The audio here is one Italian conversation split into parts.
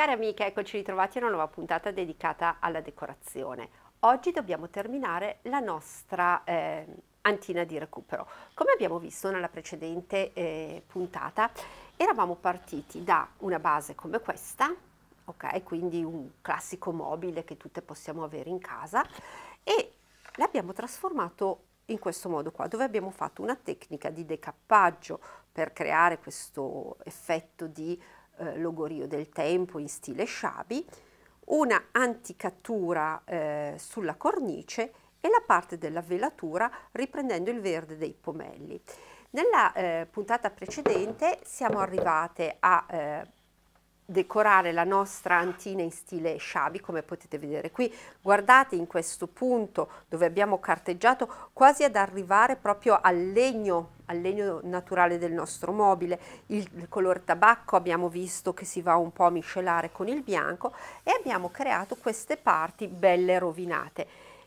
Cari amiche, eccoci ritrovati a una nuova puntata dedicata alla decorazione. Oggi dobbiamo terminare la nostra eh, antina di recupero. Come abbiamo visto nella precedente eh, puntata, eravamo partiti da una base come questa, ok? Quindi un classico mobile che tutte possiamo avere in casa e l'abbiamo trasformato in questo modo qua, dove abbiamo fatto una tecnica di decappaggio per creare questo effetto di eh, logorio del tempo in stile sciabi, una anticatura eh, sulla cornice e la parte della velatura riprendendo il verde dei pomelli. Nella eh, puntata precedente siamo arrivate a eh, decorare la nostra antina in stile sciabi come potete vedere qui guardate in questo punto dove abbiamo carteggiato quasi ad arrivare proprio al legno al legno naturale del nostro mobile, il, il color tabacco abbiamo visto che si va un po' a miscelare con il bianco e abbiamo creato queste parti belle rovinate.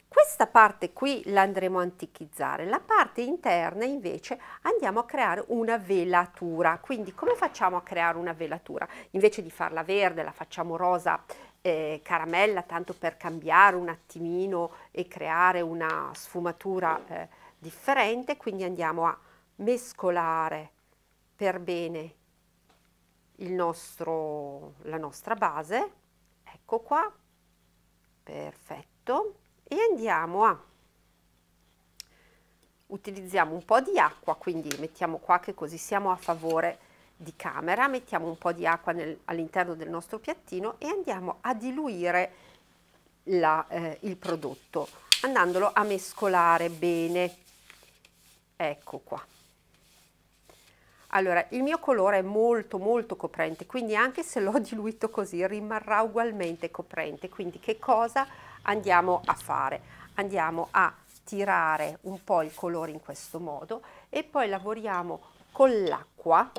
Questa parte qui l'andremo a antichizzare, la parte interna invece andiamo a creare una velatura, quindi come facciamo a creare una velatura? Invece di farla verde la facciamo rosa eh, caramella, tanto per cambiare un attimino e creare una sfumatura eh, differente, quindi andiamo a mescolare per bene nostro, la nostra base, ecco qua, perfetto, e andiamo a, utilizziamo un po' di acqua, quindi mettiamo qua che così siamo a favore di camera, mettiamo un po' di acqua all'interno del nostro piattino e andiamo a diluire la, eh, il prodotto andandolo a mescolare bene. Ecco qua. Allora, il mio colore è molto molto coprente, quindi anche se l'ho diluito così rimarrà ugualmente coprente. Quindi che cosa andiamo a fare? Andiamo a tirare un po' il colore in questo modo e poi lavoriamo con l'acqua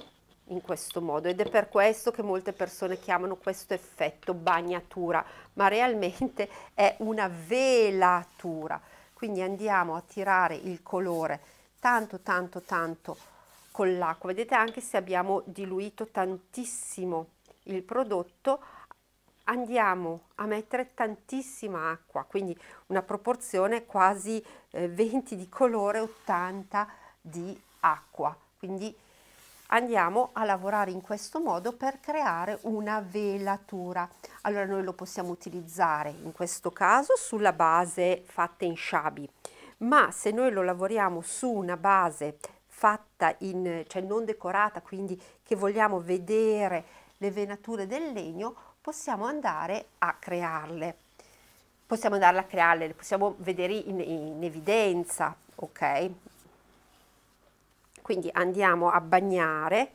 in questo modo ed è per questo che molte persone chiamano questo effetto bagnatura, ma realmente è una velatura. Quindi andiamo a tirare il colore tanto tanto tanto con l'acqua. Vedete anche se abbiamo diluito tantissimo il prodotto, andiamo a mettere tantissima acqua, quindi una proporzione quasi eh, 20 di colore, 80 di acqua. Quindi andiamo a lavorare in questo modo per creare una velatura. Allora noi lo possiamo utilizzare in questo caso sulla base fatta in shabby, ma se noi lo lavoriamo su una base fatta in, cioè non decorata, quindi che vogliamo vedere le venature del legno, possiamo andare a crearle. Possiamo andarle a crearle, le possiamo vedere in, in evidenza, ok? Quindi andiamo a bagnare,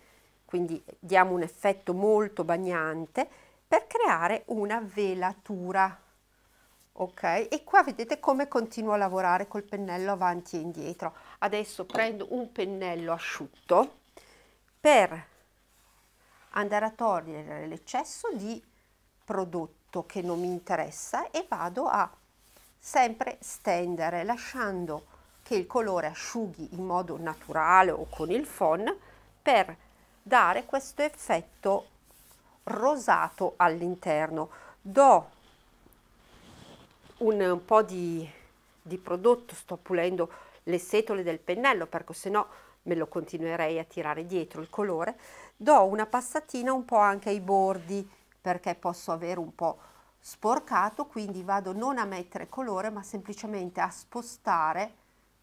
quindi diamo un effetto molto bagnante per creare una velatura ok e qua vedete come continuo a lavorare col pennello avanti e indietro adesso prendo un pennello asciutto per andare a togliere l'eccesso di prodotto che non mi interessa e vado a sempre stendere lasciando che il colore asciughi in modo naturale o con il fon per dare questo effetto rosato all'interno do un, eh, un po' di, di, prodotto, sto pulendo le setole del pennello perché sennò me lo continuerei a tirare dietro il colore, do una passatina un po' anche ai bordi perché posso avere un po' sporcato, quindi vado non a mettere colore ma semplicemente a spostare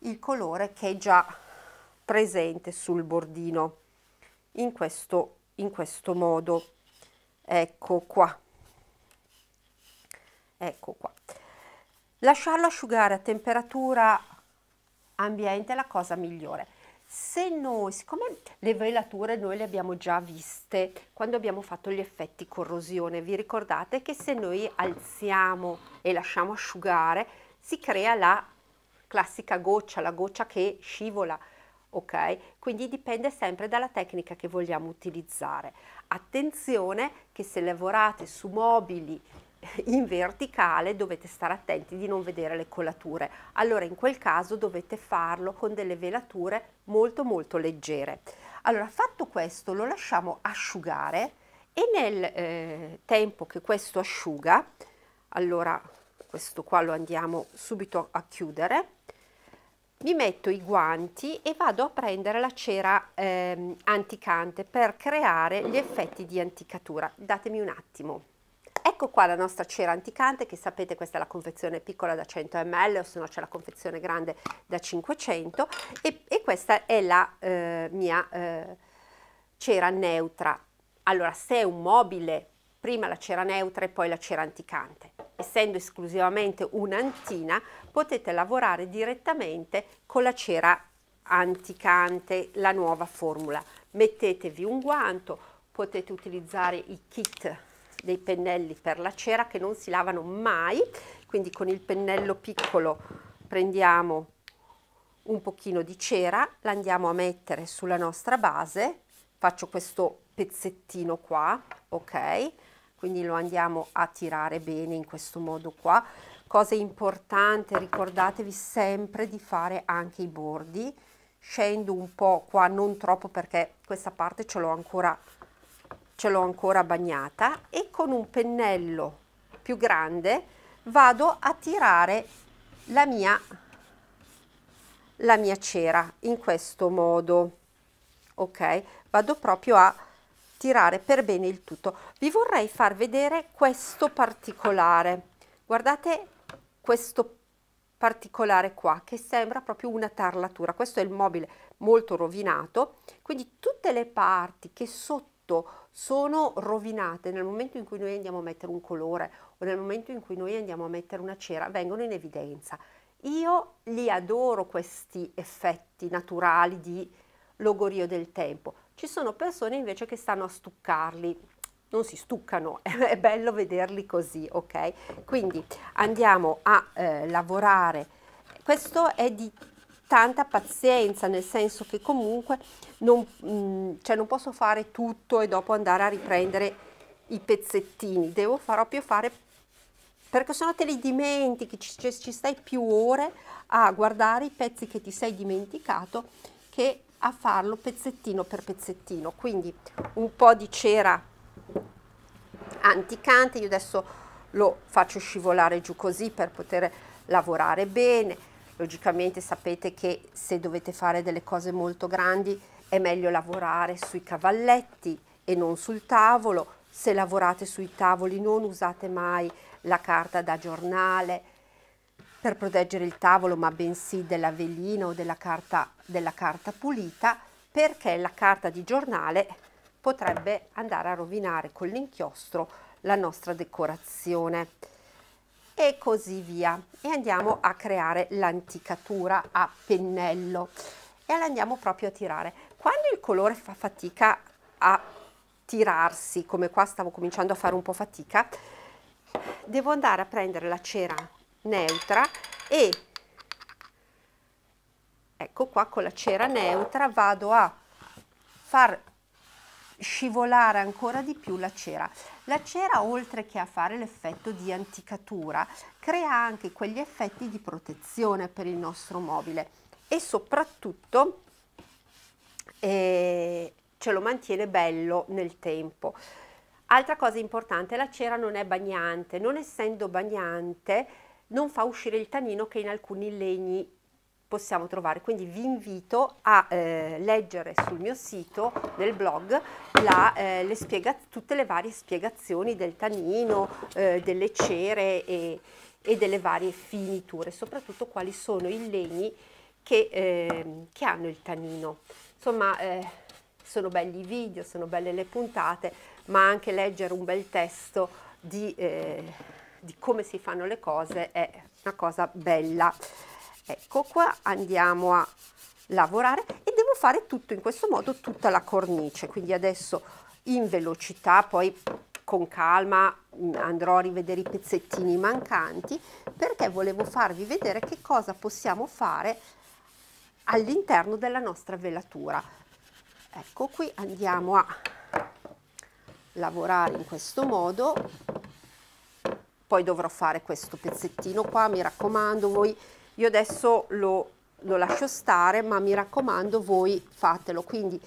il colore che è già presente sul bordino in questo, in questo modo. Ecco qua. Ecco qua. Lasciarlo asciugare a temperatura ambiente è la cosa migliore. Se noi, siccome le velature noi le abbiamo già viste quando abbiamo fatto gli effetti corrosione, vi ricordate che se noi alziamo e lasciamo asciugare si crea la classica goccia, la goccia che scivola, ok? Quindi dipende sempre dalla tecnica che vogliamo utilizzare. Attenzione che se lavorate su mobili in verticale dovete stare attenti di non vedere le colature. Allora in quel caso dovete farlo con delle velature molto molto leggere. Allora fatto questo lo lasciamo asciugare e nel eh, tempo che questo asciuga, allora questo qua lo andiamo subito a chiudere, mi metto i guanti e vado a prendere la cera eh, anticante per creare gli effetti di anticatura. Datemi un attimo. Ecco qua la nostra cera anticante che sapete questa è la confezione piccola da 100 ml o se no c'è la confezione grande da 500 e, e questa è la eh, mia eh, cera neutra. Allora se è un mobile prima la cera neutra e poi la cera anticante. Essendo esclusivamente un'antina potete lavorare direttamente con la cera anticante, la nuova formula. Mettetevi un guanto, potete utilizzare i kit dei pennelli per la cera che non si lavano mai, quindi con il pennello piccolo prendiamo un pochino di cera, la andiamo a mettere sulla nostra base, faccio questo pezzettino qua, ok? Quindi lo andiamo a tirare bene in questo modo qua. Cosa importante, ricordatevi sempre di fare anche i bordi, scendo un po' qua, non troppo perché questa parte ce l'ho ancora ce l'ho ancora bagnata e con un pennello più grande vado a tirare la mia, la mia cera in questo modo ok vado proprio a tirare per bene il tutto vi vorrei far vedere questo particolare guardate questo particolare qua che sembra proprio una tarlatura questo è il mobile molto rovinato quindi tutte le parti che sotto tutto sono rovinate nel momento in cui noi andiamo a mettere un colore o nel momento in cui noi andiamo a mettere una cera, vengono in evidenza. Io li adoro questi effetti naturali di logorio del tempo. Ci sono persone invece che stanno a stuccarli, non si stuccano, è bello vederli così, ok? Quindi andiamo a eh, lavorare. Questo è di tanta pazienza, nel senso che comunque non, mm, cioè non posso fare tutto e dopo andare a riprendere i pezzettini, devo proprio fare perché sennò te li dimentichi, ci, cioè ci, stai più ore a guardare i pezzi che ti sei dimenticato che a farlo pezzettino per pezzettino. Quindi un po' di cera anticante, io adesso lo faccio scivolare giù così per poter lavorare bene Logicamente sapete che se dovete fare delle cose molto grandi è meglio lavorare sui cavalletti e non sul tavolo. Se lavorate sui tavoli non usate mai la carta da giornale per proteggere il tavolo, ma bensì della velina o della carta, della carta pulita, perché la carta di giornale potrebbe andare a rovinare con l'inchiostro la nostra decorazione e così via e andiamo a creare l'anticatura a pennello e la andiamo proprio a tirare quando il colore fa fatica a tirarsi come qua stavo cominciando a fare un po' fatica devo andare a prendere la cera neutra e ecco qua con la cera neutra vado a far scivolare ancora di più la cera. La cera, oltre che a fare l'effetto di anticatura, crea anche quegli effetti di protezione per il nostro mobile e soprattutto eh, ce lo mantiene bello nel tempo. Altra cosa importante, la cera non è bagnante, non essendo bagnante non fa uscire il tanino che in alcuni legni possiamo trovare. Quindi vi invito a eh, leggere sul mio sito, nel blog, la, eh, le tutte le varie spiegazioni del tanino, eh, delle cere e, e, delle varie finiture, soprattutto quali sono i legni che, ehm, che hanno il tanino. Insomma, eh, sono belli i video, sono belle le puntate, ma anche leggere un bel testo di, eh, di come si fanno le cose è una cosa bella ecco qua andiamo a lavorare e devo fare tutto in questo modo tutta la cornice quindi adesso in velocità poi con calma mm, andrò a rivedere i pezzettini mancanti perché volevo farvi vedere che cosa possiamo fare all'interno della nostra velatura ecco qui andiamo a lavorare in questo modo poi dovrò fare questo pezzettino qua mi raccomando voi io adesso lo, lo lascio stare, ma mi raccomando voi fatelo. Quindi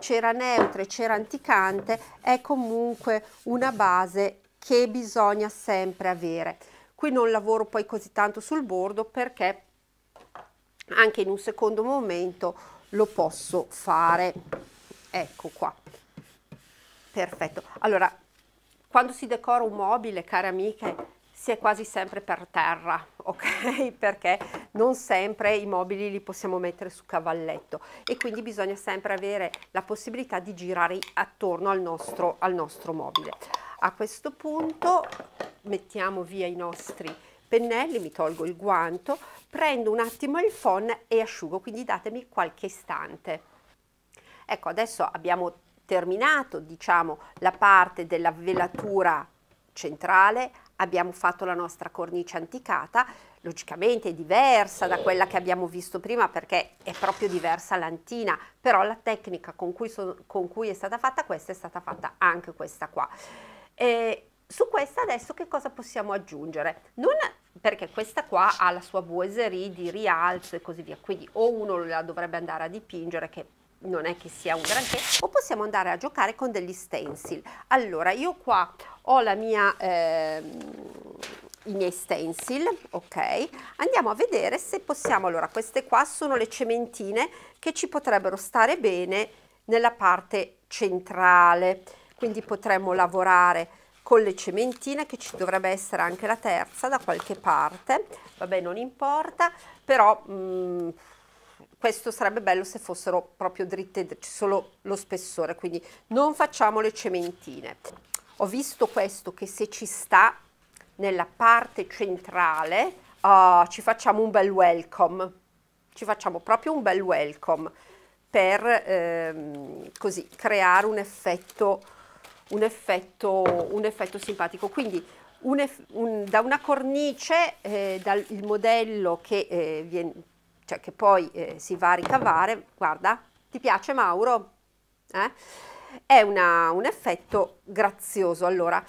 cera neutra e cera anticante è comunque una base che bisogna sempre avere. Qui non lavoro poi così tanto sul bordo perché anche in un secondo momento lo posso fare. Ecco qua. Perfetto. Allora, quando si decora un mobile, care amiche, si è quasi sempre per terra, ok? Perché non sempre i mobili li possiamo mettere su cavalletto e quindi bisogna sempre avere la possibilità di girare attorno al nostro, al nostro mobile. A questo punto mettiamo via i nostri pennelli, mi tolgo il guanto, prendo un attimo il phon e asciugo, quindi datemi qualche istante. Ecco, adesso abbiamo terminato, diciamo, la parte della velatura centrale, abbiamo fatto la nostra cornice anticata, logicamente è diversa da quella che abbiamo visto prima perché è proprio diversa l'antina, però la tecnica con cui, so, con cui, è stata fatta questa è stata fatta anche questa qua. Eh, su questa adesso che cosa possiamo aggiungere? Non perché questa qua ha la sua boiserie di rialzo e così via, quindi o uno la dovrebbe andare a dipingere che non è che sia un granché, o possiamo andare a giocare con degli stencil. Allora, io qua ho la mia, eh, i miei stencil, ok? Andiamo a vedere se possiamo, allora queste qua sono le cementine che ci potrebbero stare bene nella parte centrale, quindi potremmo lavorare con le cementine che ci dovrebbe essere anche la terza da qualche parte, vabbè non importa, però... Mh, mm, questo sarebbe bello se fossero proprio dritte, dritte solo lo spessore, quindi non facciamo le cementine. Ho visto questo che se ci sta nella parte centrale uh, ci facciamo un bel welcome, ci facciamo proprio un bel welcome per ehm, così creare un effetto, un effetto, un effetto simpatico. Quindi un un, da una cornice, eh, dal modello che eh, viene cioè che poi eh, si va a ricavare, guarda, ti piace Mauro? Eh? È una, un effetto grazioso. Allora,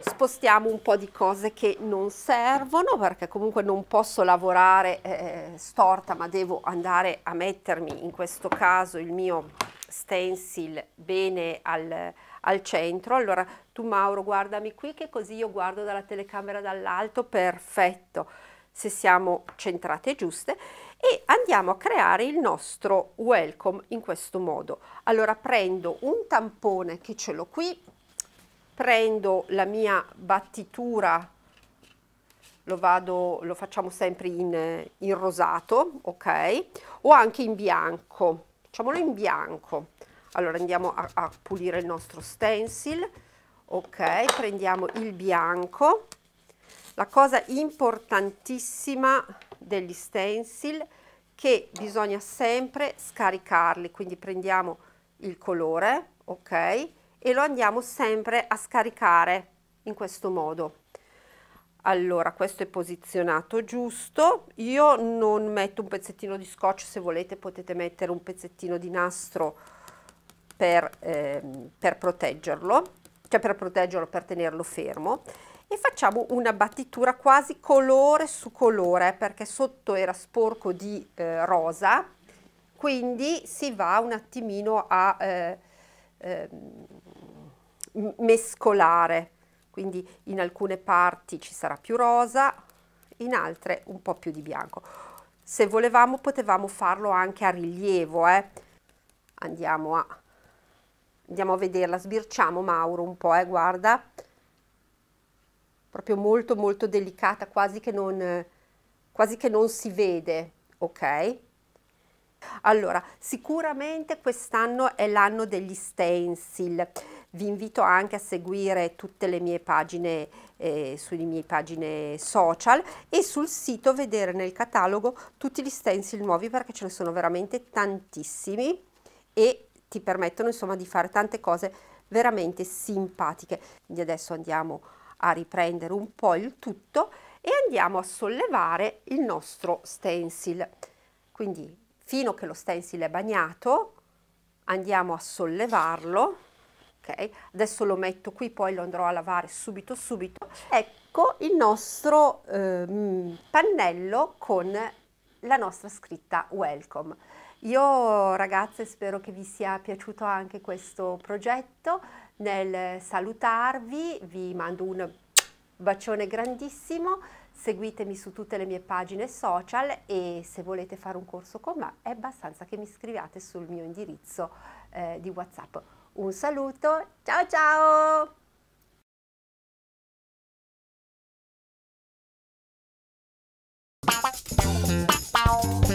spostiamo un po' di cose che non servono perché comunque non posso lavorare eh, storta ma devo andare a mettermi in questo caso il mio stencil bene al, al centro allora tu Mauro guardami qui che così io guardo dalla telecamera dall'alto perfetto se siamo centrate giuste e andiamo a creare il nostro welcome in questo modo. Allora prendo un tampone che ce l'ho qui, prendo la mia battitura, lo, vado, lo facciamo sempre in, in rosato, ok? O anche in bianco, facciamolo in bianco. Allora andiamo a, a pulire il nostro stencil, ok? Prendiamo il bianco la cosa importantissima degli stencil è che bisogna sempre scaricarli, quindi prendiamo il colore, ok, e lo andiamo sempre a scaricare in questo modo. Allora, questo è posizionato giusto. Io non metto un pezzettino di scotch, se volete potete mettere un pezzettino di nastro per, ehm, per proteggerlo, cioè per proteggerlo, per tenerlo fermo e facciamo una battitura quasi colore su colore perché sotto era sporco di eh, rosa quindi si va un attimino a eh, eh, mescolare quindi in alcune parti ci sarà più rosa in altre un po' più di bianco se volevamo potevamo farlo anche a rilievo eh. andiamo a andiamo a vederla sbirciamo Mauro un po' eh, guarda proprio molto molto delicata, quasi che non, quasi che non si vede, ok? Allora, sicuramente quest'anno è l'anno degli stencil. Vi invito anche a seguire tutte le mie pagine eh, sulle mie pagine social e sul sito vedere nel catalogo tutti gli stencil nuovi perché ce ne sono veramente tantissimi e ti permettono insomma di fare tante cose veramente simpatiche. Quindi adesso andiamo a a riprendere un po' il tutto e andiamo a sollevare il nostro stencil. Quindi fino che lo stencil è bagnato andiamo a sollevarlo, okay? adesso lo metto qui poi lo andrò a lavare subito subito. Ecco il nostro eh, pannello con la nostra scritta welcome. Io ragazze spero che vi sia piaciuto anche questo progetto, nel salutarvi vi mando un bacione grandissimo, seguitemi su tutte le mie pagine social e se volete fare un corso con me è abbastanza che mi scriviate sul mio indirizzo eh, di WhatsApp. Un saluto, ciao ciao! Bye.